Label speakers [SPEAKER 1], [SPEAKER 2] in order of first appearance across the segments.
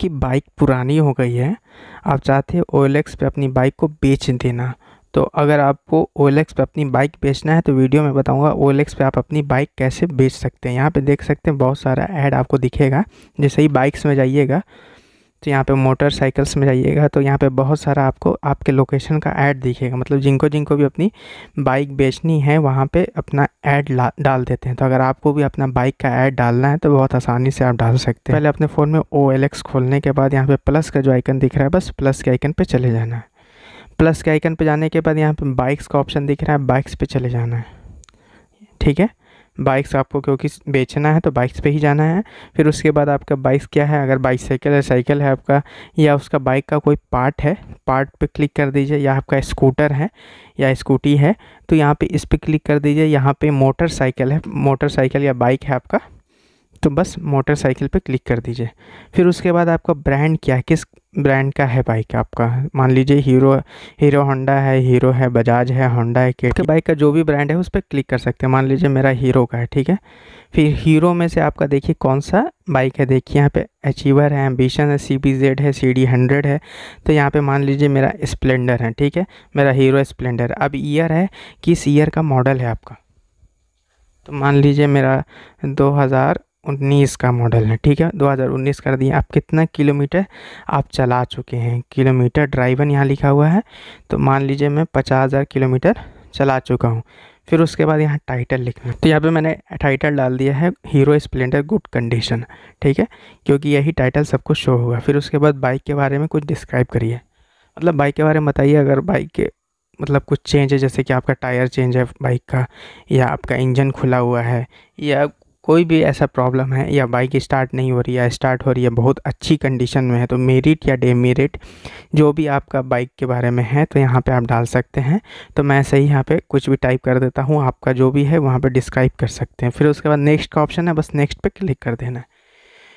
[SPEAKER 1] आपकी बाइक पुरानी हो गई है आप चाहते हैं ओ पे अपनी बाइक को बेच देना तो अगर आपको ओ पे अपनी बाइक बेचना है तो वीडियो में बताऊंगा ओ पे आप अपनी बाइक कैसे बेच सकते हैं यहाँ पे देख सकते हैं बहुत सारा ऐड आपको दिखेगा जैसे ही बाइक्स में जाइएगा तो यहाँ पे मोटरसाइकिल्स में जाइएगा तो यहाँ पे बहुत सारा आपको आपके लोकेशन का ऐड दिखेगा मतलब जिनको जिनको भी अपनी बाइक बेचनी है वहाँ पे अपना ऐड डाल देते हैं तो अगर आपको भी अपना बाइक का ऐड डालना है तो बहुत आसानी से आप डाल सकते हैं पहले अपने फ़ोन में ओ खोलने के बाद यहाँ पर प्लस का जो आइकन दिख रहा है बस प्लस के आइकन पर चले जाना है प्लस के आइकन पर जाने के बाद यहाँ पर बाइक्स का ऑप्शन दिख रहा है बाइक्स पर चले जाना है ठीक है बाइक्स आपको क्योंकि बेचना है तो बाइक्स पे ही जाना है फिर उसके बाद आपका बाइक्स क्या है अगर साइकिल है साइकिल है आपका या उसका बाइक का कोई पार्ट है पार्ट पे क्लिक कर दीजिए या आपका स्कूटर है या स्कूटी है तो यहाँ पे इस पर क्लिक कर दीजिए यहाँ पे मोटरसाइकिल है मोटरसाइकिल या बाइक है आपका तो बस मोटरसाइकिल पे क्लिक कर दीजिए फिर उसके बाद आपका ब्रांड क्या है किस ब्रांड का है बाइक आपका मान लीजिए हीरो हीरो होंडा है हीरो है बजाज है होंडा है के बाइक का जो भी ब्रांड है उस पर क्लिक कर सकते हैं मान लीजिए मेरा हीरो का है ठीक है फिर हीरो में से आपका देखिए कौन सा बाइक है देखिए यहाँ पे अचीवर है एम्बिशन है सी बी जेड है सी डी हंड्रेड है तो यहाँ पे मान लीजिए मेरा स्प्लेंडर है ठीक है मेरा हीरो स्प्लेंडर अब ईयर है किस ईयर का मॉडल है आपका तो मान लीजिए मेरा दो हज़ार उन्नीस का मॉडल है ठीक है 2019 कर दिया आप कितना किलोमीटर आप चला चुके हैं किलोमीटर ड्राइवन यहाँ लिखा हुआ है तो मान लीजिए मैं पचास हज़ार किलोमीटर चला चुका हूँ फिर उसके बाद यहाँ टाइटल लिखना तो यहाँ पे मैंने टाइटल डाल दिया है हीरो स्प्लेंडर गुड कंडीशन ठीक है क्योंकि यही टाइटल सबको शो होगा फिर उसके बाद बाइक के बारे में कुछ डिस्क्राइब करिए मतलब बाइक के बारे में बताइए अगर बाइक के मतलब कुछ चेंज है जैसे कि आपका टायर चेंज है बाइक का या आपका इंजन खुला हुआ है या कोई भी ऐसा प्रॉब्लम है या बाइक स्टार्ट नहीं हो रही है स्टार्ट हो रही है बहुत अच्छी कंडीशन में है तो मेरिट या डेमेरिट जो भी आपका बाइक के बारे में है तो यहाँ पे आप डाल सकते हैं तो मैं सही यहाँ पे कुछ भी टाइप कर देता हूँ आपका जो भी है वहाँ पे डिस्क्राइब कर सकते हैं फिर उसके बाद नेक्स्ट का ऑप्शन है बस नेक्स्ट पे क्लिक कर देना है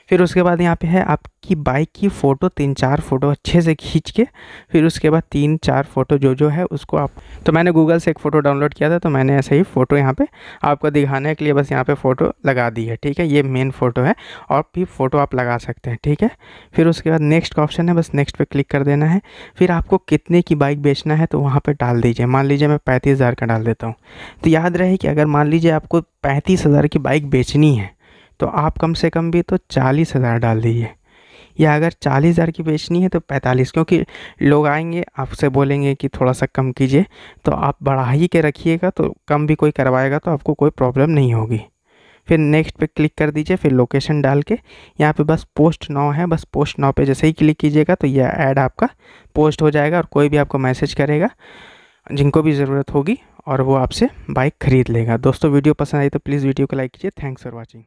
[SPEAKER 1] फिर उसके बाद यहाँ पे है आपकी बाइक की फ़ोटो तीन चार फ़ोटो अच्छे से खींच के फिर उसके बाद तीन चार फ़ोटो जो जो है उसको आप तो मैंने गूगल से एक फ़ोटो डाउनलोड किया था तो मैंने ऐसे ही फ़ोटो यहाँ पे आपको दिखाने के लिए बस यहाँ पे फ़ोटो लगा दी है ठीक है ये मेन फ़ोटो है और भी फ़ोटो आप लगा सकते हैं ठीक है फिर उसके बाद नेक्स्ट का ऑप्शन है बस नेक्स्ट पर क्लिक कर देना है फिर आपको कितने की बाइक बेचना है तो वहाँ पर डाल दीजिए मान लीजिए मैं पैंतीस हज़ार का डाल देता हूँ तो याद रहे कि अगर मान लीजिए आपको पैंतीस हज़ार की बाइक बेचनी है तो आप कम से कम भी तो चालीस हज़ार डाल दीजिए या अगर चालीस हज़ार की बेचनी है तो पैंतालीस क्योंकि लोग आएंगे आपसे बोलेंगे कि थोड़ा सा कम कीजिए तो आप बढ़ा ही के रखिएगा तो कम भी कोई करवाएगा तो आपको कोई प्रॉब्लम नहीं होगी फिर नेक्स्ट पे क्लिक कर दीजिए फिर लोकेशन डाल के यहाँ पे बस पोस्ट नाव है बस पोस्ट नाव पे जैसे ही क्लिक कीजिएगा तो यह ऐड आपका पोस्ट हो जाएगा और कोई भी आपको मैसेज करेगा जिनको भी ज़रूरत होगी और वो आपसे बाइक खरीद लेगा दोस्तों वीडियो पसंद आई तो प्लीज़ वीडियो को लाइक कीजिए थैंक्स फॉर वॉचिंग